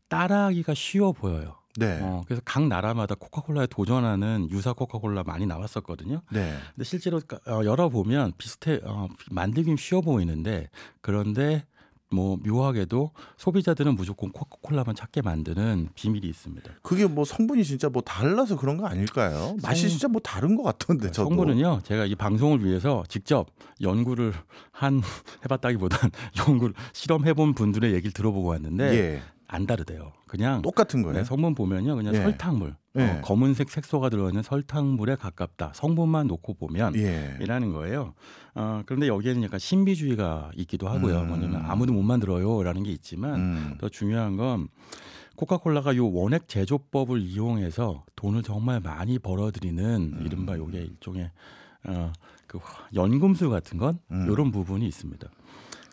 따라하기가 쉬워 보여요. 네. 어, 그래서 각 나라마다 코카콜라에 도전하는 유사 코카콜라 많이 나왔었거든요. 네. 근데 실제로 어, 열어보면 비슷해 어, 만들긴 쉬워 보이는데 그런데 뭐 묘하게도 소비자들은 무조건 코카콜라만 찾게 만드는 비밀이 있습니다. 그게 뭐 성분이 진짜 뭐 달라서 그런 거 아닐까요? 맛이 성... 진짜 뭐 다른 것 같던데 저도. 성분은요. 제가 이 방송을 위해서 직접 연구를 한 해봤다기보단 연구를 실험해본 분들의 얘기를 들어보고 왔는데 예. 안 다르대요. 그냥 똑같은 거예요. 네, 성분 보면요, 그냥 예. 설탕물 예. 어, 검은색 색소가 들어있는 설탕물에 가깝다. 성분만 놓고 보면 예. 이라는 거예요. 어, 그런데 여기에는 약간 신비주의가 있기도 하고요. 음. 뭐냐면 아무도 못 만들어요라는 게 있지만 음. 더 중요한 건 코카콜라가 요 원액 제조법을 이용해서 돈을 정말 많이 벌어들이는 음. 이른바 요게 일종의 어, 그 연금술 같은 건 음. 이런 부분이 있습니다.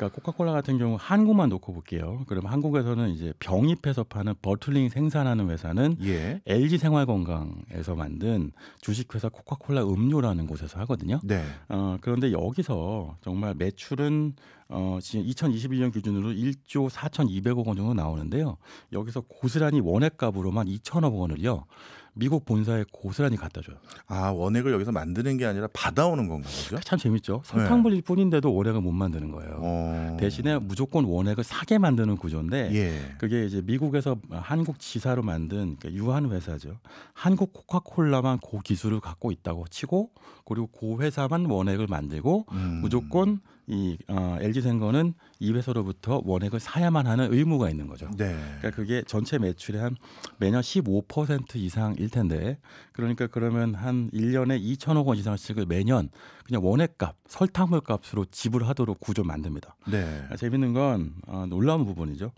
그러니까 코카콜라 같은 경우 한국만 놓고 볼게요. 그럼 한국에서는 이제 병입해서 파는 버틀링 생산하는 회사는 예. LG 생활건강에서 만든 주식회사 코카콜라 음료라는 곳에서 하거든요. 네. 어, 그런데 여기서 정말 매출은 어, 지금 2021년 기준으로 1조 4,200억 원 정도 나오는데요. 여기서 고스란히 원액값으로만 2,000억 원을요. 미국 본사에 고스란히 갖다 줘요. 아 원액을 여기서 만드는 게 아니라 받아오는 건가 요참 재밌죠. 설탕물일 네. 뿐인데도 원액을 못 만드는 거예요. 어... 대신에 무조건 원액을 사게 만드는 구조인데 예. 그게 이제 미국에서 한국 지사로 만든 그 유한 회사죠. 한국 코카콜라만 고 기술을 갖고 있다고 치고 그리고 고 회사만 원액을 만들고 음... 무조건 이 어, LG 생거는 2회서로부터 원액을 사야만 하는 의무가 있는 거죠. 네. 그러니까 그게 전체 매출의 한 매년 15% 이상일 텐데 그러니까 그러면 한 1년에 2천억 원 이상씩을 매년 그냥 원액값, 설탕물 값으로 지불하도록 구조 만듭니다. 네. 그러 아, 재밌는 건 어, 놀라운 부분이죠.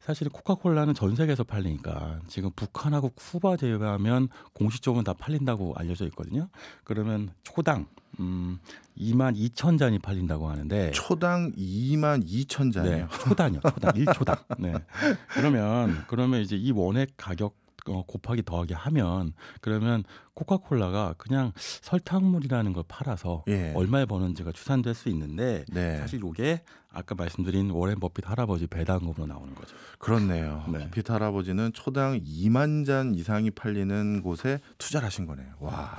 사실 코카콜라는 전 세계에서 팔리니까 지금 북한하고 쿠바 제외하면 공식적으로 다 팔린다고 알려져 있거든요. 그러면 초당 음, 2만 2천 잔이 팔린다고 하는데 초당 2만 2천 잔이요. 네, 초당이요. 초당 1초당. 네. 그러면 그러면 이제 이 원액 가격 어, 곱하기 더하기 하면 그러면 코카콜라가 그냥 설탕물이라는 걸 팔아서 예. 얼마에 버는지가 추산될 수 있는데 네. 사실 이게 아까 말씀드린 워렌 버핏 할아버지 배당금으로 나오는 거죠. 그렇네요. 네. 버핏 할아버지는 초당 2만 잔 이상이 팔리는 곳에 투자를 하신 거네요. 와.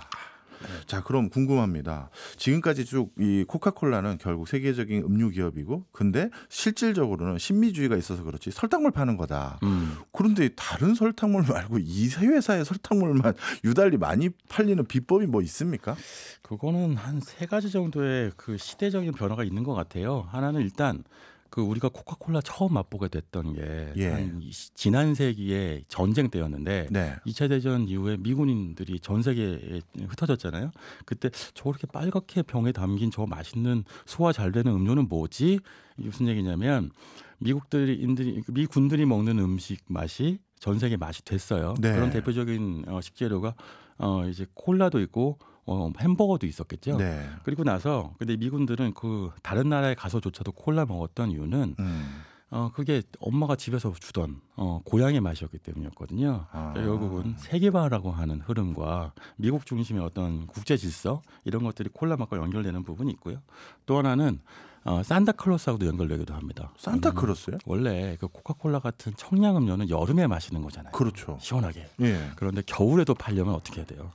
네. 자, 그럼 궁금합니다. 지금까지 쭉 이 코카콜라는 결국 세계적인 음료 기업이고 근데 실질적으로는 신미주의가 있어서 그렇지 설탕물 파는 거다. 음. 그런데 다른 설탕물 말고 이 회사의 설탕물만 유달리 많이 팔리는 비법이 뭐 있습니까? 그거는 한 세 가지 정도의 그 시대적인 변화가 있는 것 같아요. 하나는 일단 그 우리가 코카콜라 처음 맛보게 됐던 게 예. 지난 세기에 전쟁 때였는데 네. 2차 대전 이후에 미군인들이 전 세계에 흩어졌잖아요. 그때 저렇게 빨갛게 병에 담긴 저 맛있는 소화 잘 되는 음료는 뭐지? 무슨 얘기냐면 미국들이 인들이 미 군들이 먹는 음식 맛이 전 세계 맛이 됐어요. 네. 그런 대표적인 어, 식재료가 어 이제 콜라도 있고 어, 햄버거도 있었겠죠. 네. 그리고 나서 근데 미군들은 그 다른 나라에 가서조차도 콜라 먹었던 이유는 음. 어 그게 엄마가 집에서 주던 어 고향의 맛이었기 때문이었거든요. 아. 그러니까 결국은 세계화라고 하는 흐름과 미국 중심의 어떤 국제 질서 이런 것들이 콜라 맛과 연결되는 부분이 있고요. 또 하나는 어, 산타클로스하고도 연결되기도 합니다. 산타클로스요? 음, 원래 그 코카콜라 같은 청량음료는 여름에 마시는 거잖아요. 그렇죠. 시원하게. 예. 그런데 겨울에도 팔려면 어떻게 해야 돼요?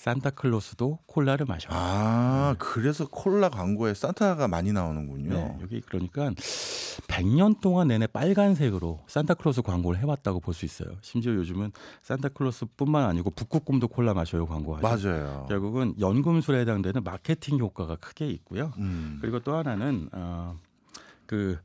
산타클로스도 콜라를 마셔. 아, 네. 그래서 콜라 광고에 산타가 많이 나오는군요. 네, 여기 그러니까 100년 동안 내내 빨간색으로 산타클로스 광고를 해왔다고 볼 수 있어요. 심지어 요즘은 산타클로스뿐만 아니고 북극곰도 콜라 마셔요 광고하죠. 맞아요. 결국은 연금술에 해당되는 마케팅 효과가 크게 있고요. 음. 그리고 또 하나는 어, 그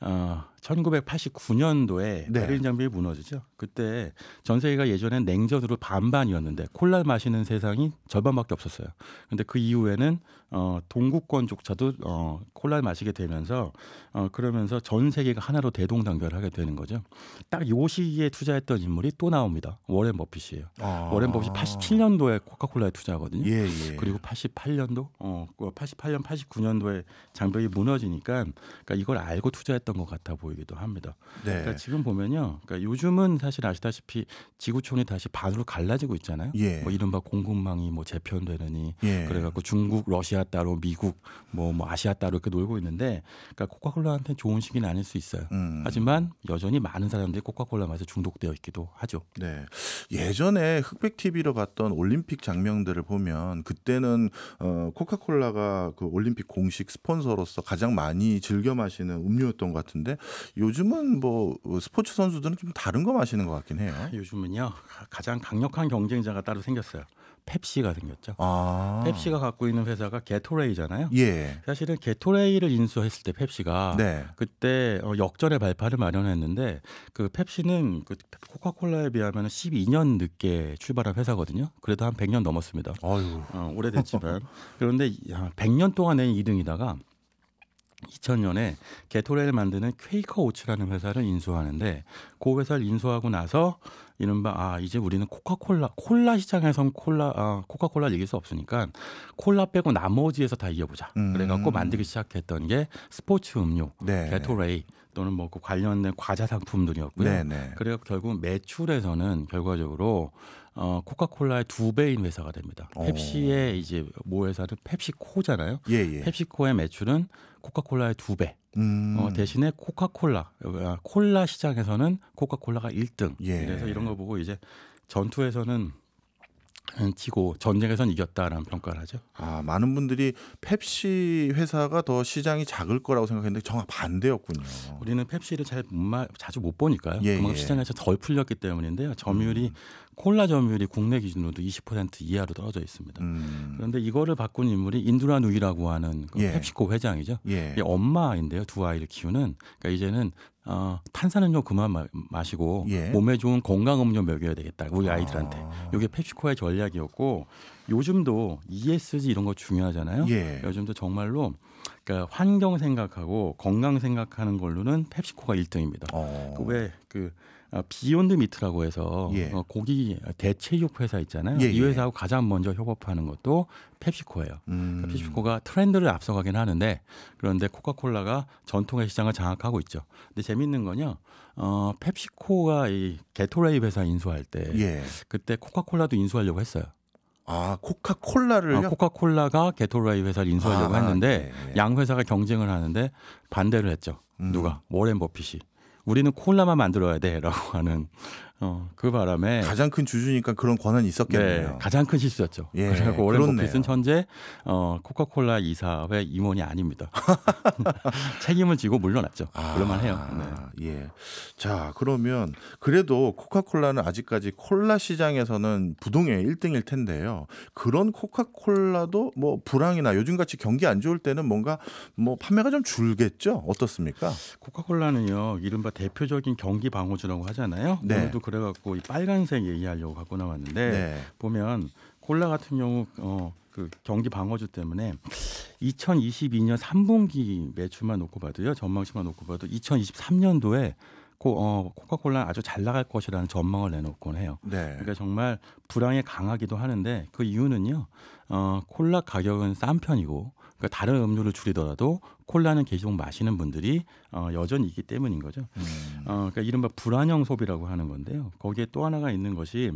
어, 1989년도에 네. 베를린 장벽이 무너지죠. 그때 전 세계가 예전엔 냉전으로 반반이었는데 콜라 마시는 세상이 절반밖에 없었어요. 근데 그 이후에는 어 동구권조차도 어 콜라 마시게 되면서 어 그러면서 전 세계가 하나로 대동단결 하게 되는 거죠. 딱 요 시기에 투자했던 인물이 또 나옵니다. 워렌 버핏이에요. 아. 워렌 버핏이 87년도에 코카콜라에 투자하거든요. 예, 예. 그리고 88년도 어 88년 그 89년도에 장벽이 무너지니까 그러니까 이걸 알고 투자했던 것 같아 보여요. 보이기도 합니다. 네. 그러니까 지금 보면요, 그러니까 요즘은 사실 아시다시피 지구촌이 다시 반으로 갈라지고 있잖아요. 예. 뭐 이른바 공급망이 뭐 재편되느니 예. 그래갖고 중국, 러시아 따로, 미국, 뭐, 뭐 아시아 따로 이렇게 놀고 있는데, 그러니까 코카콜라한테 좋은 시기는 아닐 수 있어요. 음. 하지만 여전히 많은 사람들이 코카콜라 맛에 중독되어 있기도 하죠. 네. 예전에 흑백 TV로 봤던 올림픽 장면들을 보면 그때는 어, 코카콜라가 그 올림픽 공식 스폰서로서 가장 많이 즐겨 마시는 음료였던 것 같은데 요즘은 뭐 어, 스포츠 선수들은 좀 다른 거 마시는 것 같긴 해요. 요즘은요 가장 강력한 경쟁자가 따로 생겼어요. 펩시가 생겼죠. 아. 펩시가 갖고 있는 회사가 게토레이잖아요. 예. 사실은 게토레이를 인수했을 때 펩시가 네. 그때 어, 역전의 발판을 마련했는데 그 펩시는 그 코카콜라에 비하면 12년 늦게 출발한 회사거든요. 그래도 한 100년 넘었습니다. 아유. 어, 오래됐지만 그런데 100년 동안 낸 2등이다가 2000년에 게토레를 만드는 퀘이커 오츠라는 회사를 인수하는데 그 회사를 인수하고 나서 이른바 아 이제 우리는 코카콜라 콜라 시장에선 콜라 아, 코카콜라를 이길 수 없으니까 콜라 빼고 나머지에서 다 이겨보자 음. 그래갖고 만들기 시작했던 게 스포츠 음료 네. 게토레이 또는 뭐 그 관련된 과자 상품들이었고요. 네네. 그래서 결국 매출에서는 결과적으로 어, 코카콜라의 두 배인 회사가 됩니다. 어. 펩시의 이제 모 회사는 펩시코잖아요. 예예. 예. 펩시코의 매출은 코카콜라의 두 배. 음. 어, 대신에 코카콜라 아, 콜라 시장에서는 코카콜라가 1등. 예. 그래서 이런 거 보고 이제 전투에서는 튀고 음, 전쟁에선 이겼다라는 평가를 하죠. 아 많은 분들이 펩시 회사가 더 시장이 작을 거라고 생각했는데 정확 반대였군요. 우리는 펩시를 잘못 자주 못 보니까요. 예, 그만큼 예. 시장에서 덜 풀렸기 때문인데요. 점유율이 음. 콜라 점유율이 국내 기준으로도 20% 이하로 떨어져 있습니다. 음. 그런데 이거를 바꾼 인물이 인두라 누이라고 하는 그 예. 펩시코 회장이죠. 예. 엄마인데요, 두 아이를 키우는. 그러니까 이제는 어, 탄산음료 그만 마, 마시고 예. 몸에 좋은 건강 음료 먹여야 되겠다 우리 아. 아이들한테 아. 이게 펩시코의 전략이었고 요즘도 ESG 이런 거 중요하잖아요. 예. 요즘도 정말로 그러니까 환경 생각하고 건강 생각하는 걸로는 펩시코가 1등입니다. 어. 그왜그 어, 비욘드 미트라고 해서 예. 어, 고기 대체육 회사 있잖아요. 예, 예. 이 회사하고 가장 먼저 협업하는 것도 펩시코예요. 그러니까 음. 펩시코가 트렌드를 앞서가긴 하는데 그런데 코카콜라가 전통의 시장을 장악하고 있죠. 근데 재밌는 건요. 어, 펩시코가 이 게토레이 회사 인수할 때 예. 그때 코카콜라도 인수하려고 했어요. 아 코카콜라를 아, 어, 코카콜라가 게토라이 회사를 인수하려고 아, 했는데 네. 양 회사가 경쟁을 하는데 반대를 했죠. 음. 누가 워렌 버핏이 우리는 콜라만 만들어야 돼라고 하는 어, 그 바람에 가장 큰 주주니까 그런 권한이 있었겠네요. 네, 가장 큰 실수였죠. 예, 그리고 오랜 버핏은 현재 어, 코카콜라 이사회 임원이 아닙니다. 책임을 지고 물러났죠. 아, 그럴만해요. 네. 예. 자 그러면 그래도 코카콜라는 아직까지 콜라 시장에서는 부동의 1등일 텐데요. 그런 코카콜라도 뭐 불황이나 요즘같이 경기 안 좋을 때는 뭔가 뭐 판매가 좀 줄겠죠? 어떻습니까? 코카콜라는요 이른바 대표적인 경기 방어주라고 하잖아요. 네. 오늘도 그래갖고 이 빨간색 얘기하려고 갖고 나왔는데 네. 보면 콜라 같은 경우 어, 그 경기 방어주 때문에 2022년 3분기 매출만 놓고 봐도요 전망치만 놓고 봐도 2023년도에 코, 어, 코카콜라는 아주 잘 나갈 것이라는 전망을 내놓곤 해요. 네. 그러니까 정말 불황에 강하기도 하는데 그 이유는요. 어, 콜라 가격은 싼 편이고 그러니까 다른 음료를 줄이더라도 콜라는 계속 마시는 분들이 어, 여전히 있기 때문인 거죠. 음. 어, 그러니까 이른바 불안형 소비라고 하는 건데요. 거기에 또 하나가 있는 것이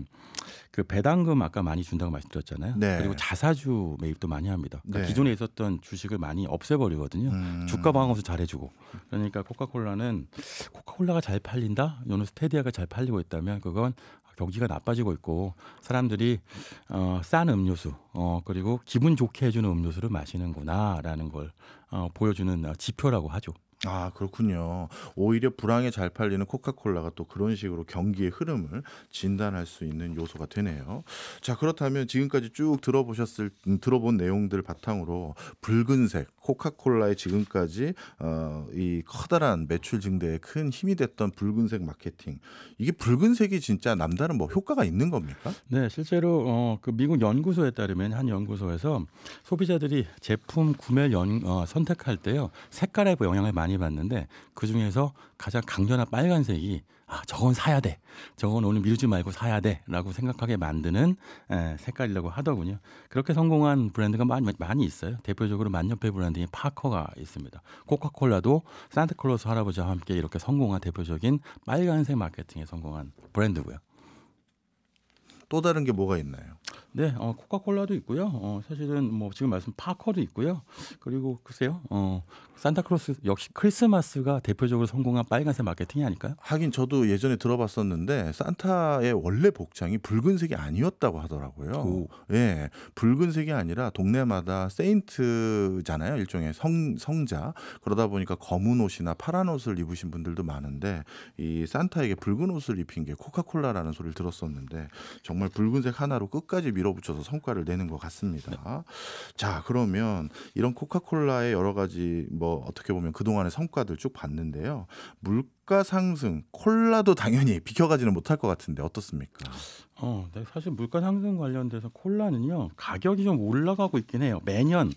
그 배당금 아까 많이 준다고 말씀드렸잖아요. 네. 그리고 자사주 매입도 많이 합니다. 그러니까 네. 기존에 있었던 주식을 많이 없애버리거든요. 음. 주가 방어도 잘해주고 그러니까 코카콜라는 코카콜라가 잘 팔린다, 요는 스테디아가 잘 팔리고 있다면 그건 경기가 나빠지고 있고 사람들이 어, 싼 음료수 어, 그리고 기분 좋게 해주는 음료수를 마시는구나라는 걸 어, 보여주는 어, 지표라고 하죠. 아 그렇군요. 오히려 불황에 잘 팔리는 코카콜라가 또 그런 식으로 경기의 흐름을 진단할 수 있는 요소가 되네요. 자 그렇다면 지금까지 쭉 들어보셨을 들어본 내용들 바탕으로 붉은색 코카콜라의 지금까지 어, 이 커다란 매출 증대에 큰 힘이 됐던 붉은색 마케팅 이게 붉은색이 진짜 남다른 뭐 효과가 있는 겁니까? 네, 실제로 어, 그 미국 연구소에 따르면 한 연구소에서 소비자들이 제품 구매 연, 어, 선택할 때요 색깔에 뭐 영향을 많이 받는데 그 중에서 가장 강렬한 빨간색이 아 저건 사야 돼 저건 오늘 미루지 말고 사야 돼라고 생각하게 만드는 에, 색깔이라고 하더군요 그렇게 성공한 브랜드가 많이 많이 있어요 대표적으로 만년필 브랜드인 파커가 있습니다 코카콜라도 산타클로스 할아버지와 함께 이렇게 성공한 대표적인 빨간색 마케팅에 성공한 브랜드고요 또 다른 게 뭐가 있나요? 네, 어, 코카콜라도 있고요. 어, 사실은 뭐 지금 말씀 파커도 있고요. 그리고 글쎄요, 어, 산타클로스 역시 크리스마스가 대표적으로 성공한 빨간색 마케팅이 아닐까요? 하긴 저도 예전에 들어봤었는데 산타의 원래 복장이 붉은색이 아니었다고 하더라고요. 오. 예, 붉은색이 아니라 동네마다 세인트잖아요, 일종의 성 성자. 그러다 보니까 검은 옷이나 파란 옷을 입으신 분들도 많은데 이 산타에게 붉은 옷을 입힌 게 코카콜라라는 소리를 들었었는데 정말 붉은색 하나로 끝까지 밀어 밀어붙여서 성과를 내는 것 같습니다. 자, 그러면 이런 코카콜라의 여러 가지 뭐 어떻게 보면 그동안의 성과들 쭉 봤는데요. 물 물가 상승, 콜라도 당연히 비켜가지는 못할 것 같은데 어떻습니까? 어, 네, 사실 물가 상승 관련돼서 콜라는요 가격이 좀 올라가고 있긴 해요. 매년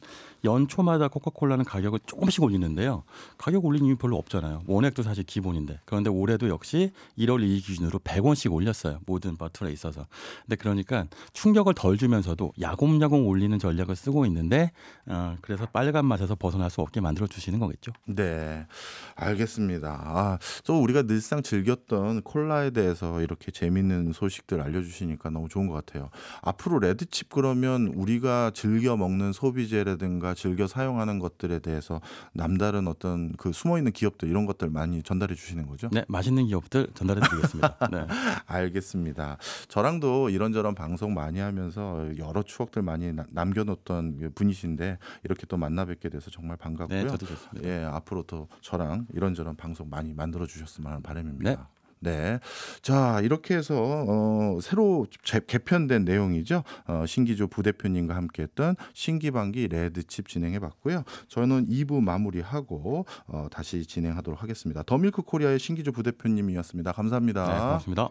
연초마다 코카콜라는 가격을 조금씩 올리는데요. 가격 올린 이유 별로 없잖아요. 원액도 사실 기본인데 그런데 올해도 역시 1월 2일 기준으로 100원씩 올렸어요. 모든 바틀에 있어서. 근데 그러니까 충격을 덜 주면서도 야곱야곱 올리는 전략을 쓰고 있는데 어, 그래서 빨간 맛에서 벗어날 수 없게 만들어 주시는 거겠죠. 네, 알겠습니다. 아, 또 우리가 늘상 즐겼던 콜라에 대해서 이렇게 재밌는 소식들 알려주시니까 너무 좋은 것 같아요. 앞으로 레드칩 그러면 우리가 즐겨 먹는 소비재라든가 즐겨 사용하는 것들에 대해서 남다른 어떤 그 숨어 있는 기업들 이런 것들 많이 전달해 주시는 거죠? 네, 맛있는 기업들 전달해 드리겠습니다. 네. 알겠습니다. 저랑도 이런저런 방송 많이 하면서 여러 추억들 많이 남겨놓던 그 분이신데 이렇게 또 만나 뵙게 돼서 정말 반갑고요. 네, 저도 좋습니다. 예, 앞으로 또 저랑 이런저런 방송 많이 만들어 주시고요. 주셨으면 하는 바람입니다. 네. 네. 자, 이렇게 해서 어, 새로 개편된 내용이죠. 어, 신기조 부대표님과 함께 했던 신기반기 레드칩 진행해 봤고요. 저는 2부 마무리하고 어, 다시 진행하도록 하겠습니다. 더밀크 코리아의 신기조 부대표님이었습니다. 감사합니다. 네, 고맙습니다.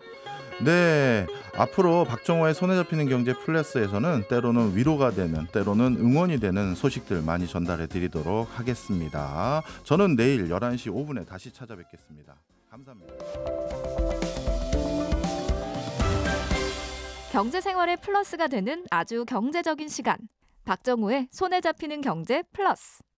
네, 앞으로 박정호의 손에 잡히는 경제 플러스에서는 때로는 위로가 되는, 때로는 응원이 되는 소식들 많이 전달해 드리도록 하겠습니다. 저는 내일 11시 5분에 다시 찾아뵙겠습니다. 감사합니다. 경제 생활의 플러스가 되는 아주 경제적인 시간. 박정우의 손에 잡히는 경제 플러스.